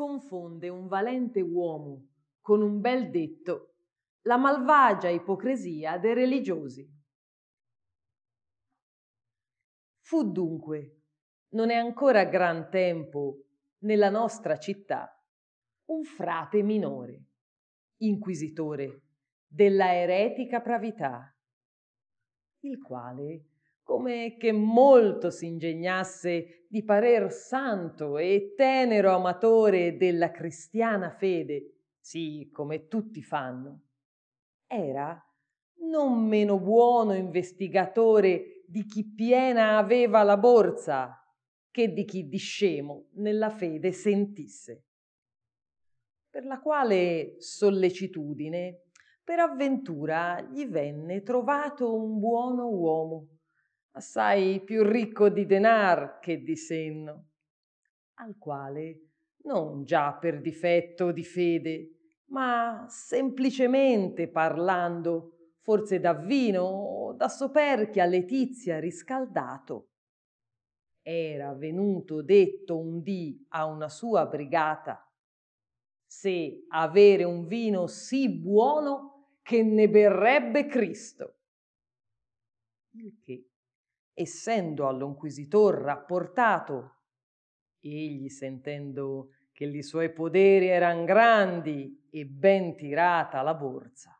confonde un valente uomo con un bel detto la malvagia ipocrisia dei religiosi. Fu dunque, non è ancora gran tempo, nella nostra città, un frate minore, inquisitore della eretica pravità, il quale come che molto si ingegnasse di parer santo e tenero amatore della cristiana fede, sì come tutti fanno. Era non meno buono investigatore di chi piena aveva la borsa che di chi di scemo nella fede sentisse, per la quale sollecitudine per avventura gli venne trovato un buono uomo assai più ricco di denar che di senno, al quale non già per difetto di fede, ma semplicemente parlando, forse da vino o da soperchia Letizia riscaldato, era venuto detto un dì a una sua brigata se avere un vino sì buono che ne berrebbe Cristo. Il che essendo all'inquisitor rapportato, egli sentendo che li suoi poderi eran grandi e ben tirata la borsa,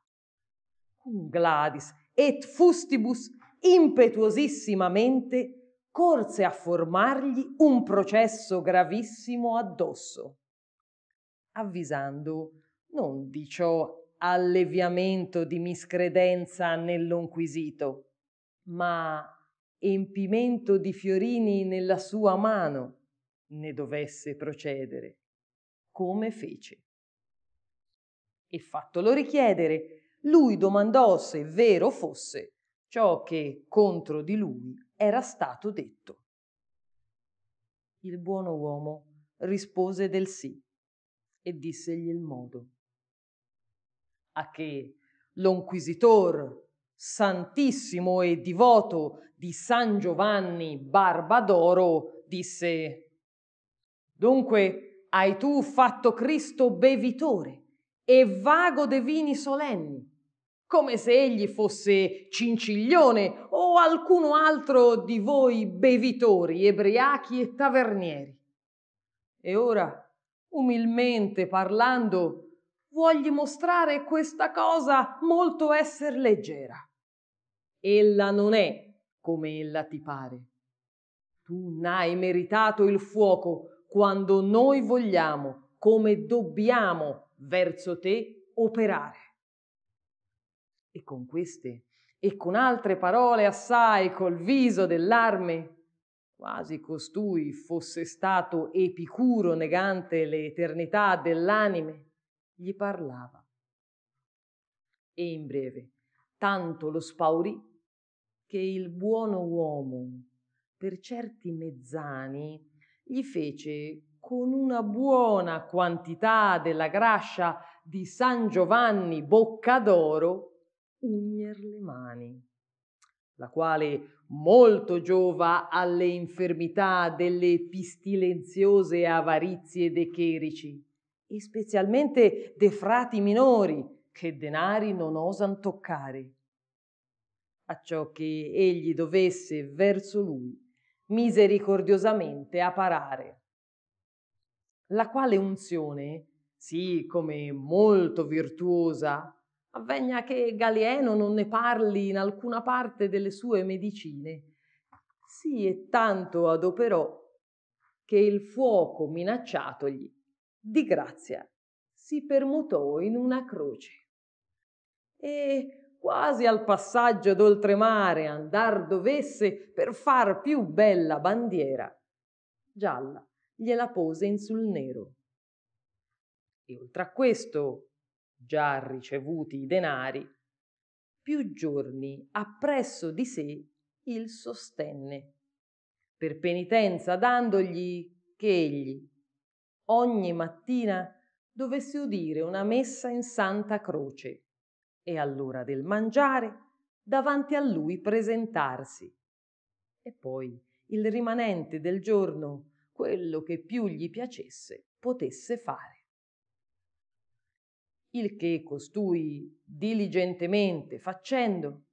cum gladis et fustibus impetuosissimamente corse a formargli un processo gravissimo addosso, avvisando non di ciò alleviamento di miscredenza nell'onquisito, ma empimento di fiorini nella sua mano ne dovesse procedere, come fece. E fattolo richiedere, lui domandò se vero fosse ciò che contro di lui era stato detto. Il buono uomo rispose del sì e dissegli il modo. A che l'onquisitor santissimo e divoto di San Giovanni Barbadoro, disse Dunque hai tu fatto Cristo bevitore e vago de vini solenni, come se egli fosse cinciglione o alcuno altro di voi bevitori, ebriachi e tavernieri. E ora, umilmente parlando, vuogli mostrare questa cosa molto esser leggera. Ella non è come ella ti pare. Tu n'hai meritato il fuoco quando noi vogliamo, come dobbiamo, verso te operare. E con queste e con altre parole assai col viso dell'arme, quasi costui fosse stato Epicuro negante l'eternità eternità dell'anime, gli parlava. E in breve tanto lo spaurì che il buono uomo, per certi mezzani, gli fece con una buona quantità della grascia di San Giovanni Bocca d'Oro ugner le mani, la quale molto giova alle infermità delle pistilenziose avarizie dei cherici, e specialmente de frati minori, che denari non osan toccare a ciò che egli dovesse verso lui misericordiosamente apparare. La quale unzione, sì come molto virtuosa, avvegna che Galieno non ne parli in alcuna parte delle sue medicine. Sì, e tanto adoperò che il fuoco minacciatogli di grazia si permutò in una croce. E quasi al passaggio d'oltremare andar dovesse per far più bella bandiera, gialla gliela pose in sul nero. E oltre a questo, già ricevuti i denari, più giorni appresso di sé il sostenne, per penitenza dandogli che egli ogni mattina dovesse udire una messa in Santa Croce e all'ora del mangiare davanti a lui presentarsi. E poi il rimanente del giorno, quello che più gli piacesse, potesse fare. Il che costui diligentemente facendo,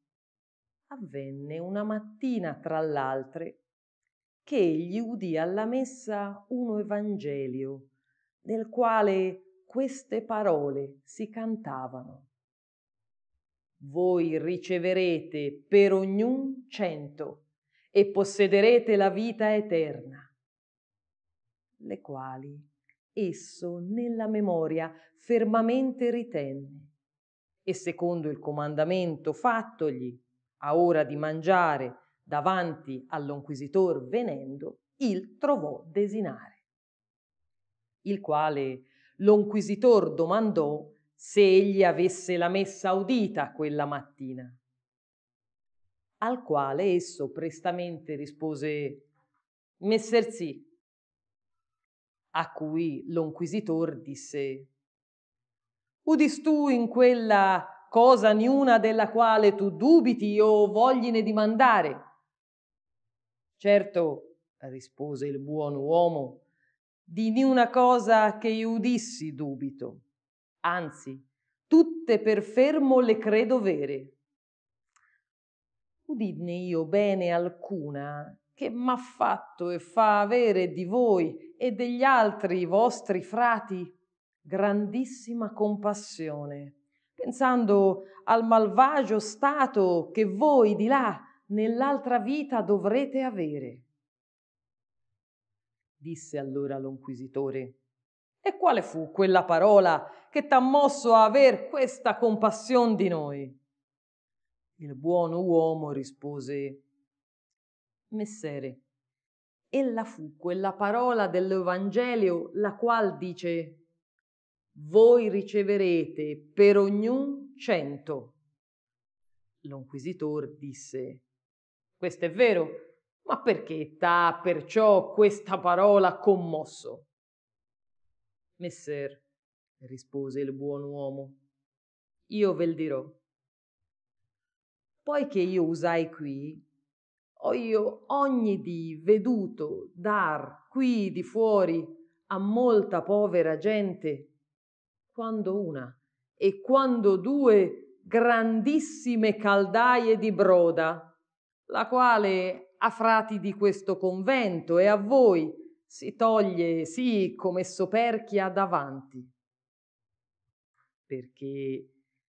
avvenne una mattina tra l'altre che egli udì alla messa uno evangelio, nel quale queste parole si cantavano voi riceverete per ognun cento e possederete la vita eterna, le quali esso nella memoria fermamente ritenne e secondo il comandamento fattogli a ora di mangiare davanti all'onquisitor venendo, il trovò desinare, il quale l'onquisitor domandò se egli avesse la messa udita quella mattina. Al quale esso prestamente rispose Messer sì. A cui l'inquisitor disse Udis in quella cosa niuna della quale tu dubiti o vogline dimandare? Certo, rispose il buon uomo, di niuna cosa che io udissi dubito anzi, tutte per fermo le credo vere. Udidne io bene alcuna che m'ha fatto e fa avere di voi e degli altri vostri frati grandissima compassione, pensando al malvagio stato che voi di là nell'altra vita dovrete avere. Disse allora l'inquisitore e quale fu quella parola che t'ha mosso a aver questa compassione di noi? Il buono uomo rispose, Messere, ella fu quella parola dell'Evangelio la qual dice, voi riceverete per ognun cento. L'inquisitor disse, questo è vero, ma perché t'ha perciò questa parola commosso? Messer, rispose il buon uomo, io vel dirò. Poiché io usai qui, ho io ogni dì veduto dar qui di fuori a molta povera gente, quando una e quando due grandissime caldaie di broda, la quale a frati di questo convento e a voi si toglie, sì, come soperchia davanti, perché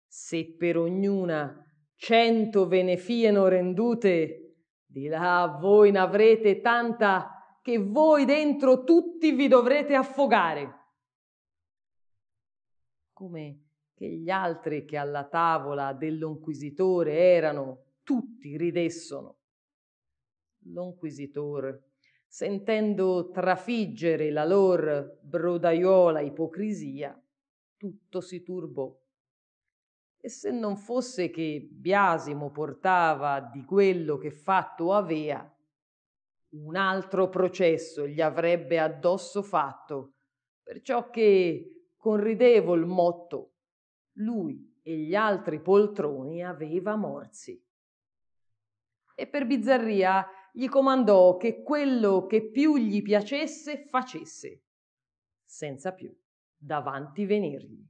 se per ognuna cento ve ne fieno rendute, di là voi n'avrete tanta che voi dentro tutti vi dovrete affogare. Come che gli altri che alla tavola dell'onquisitore erano, tutti ridessono. L'onquisitor sentendo trafiggere la lor brodaiola ipocrisia, tutto si turbò. E se non fosse che Biasimo portava di quello che fatto avea, un altro processo gli avrebbe addosso fatto, perciò che con ridevol motto, lui e gli altri poltroni aveva morsi. E per bizzarria gli comandò che quello che più gli piacesse facesse, senza più davanti venirgli.